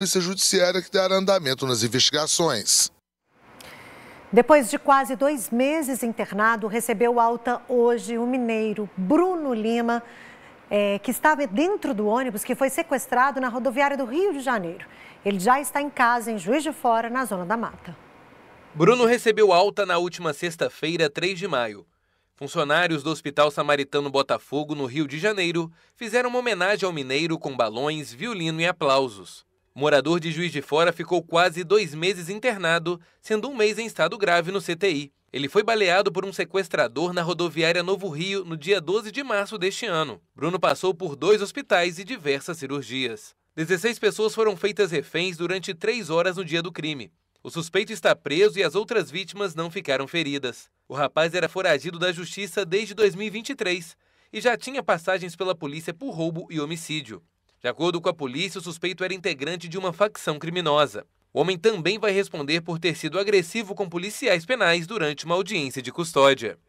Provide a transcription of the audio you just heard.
Polícia Judiciária que dará andamento nas investigações. Depois de quase dois meses internado, recebeu alta hoje o mineiro Bruno Lima, é, que estava dentro do ônibus que foi sequestrado na rodoviária do Rio de Janeiro. Ele já está em casa, em Juiz de Fora, na Zona da Mata. Bruno recebeu alta na última sexta-feira, 3 de maio. Funcionários do Hospital Samaritano Botafogo, no Rio de Janeiro, fizeram uma homenagem ao mineiro com balões, violino e aplausos. Morador de Juiz de Fora ficou quase dois meses internado, sendo um mês em estado grave no CTI. Ele foi baleado por um sequestrador na rodoviária Novo Rio no dia 12 de março deste ano. Bruno passou por dois hospitais e diversas cirurgias. 16 pessoas foram feitas reféns durante três horas no dia do crime. O suspeito está preso e as outras vítimas não ficaram feridas. O rapaz era foragido da justiça desde 2023 e já tinha passagens pela polícia por roubo e homicídio. De acordo com a polícia, o suspeito era integrante de uma facção criminosa. O homem também vai responder por ter sido agressivo com policiais penais durante uma audiência de custódia.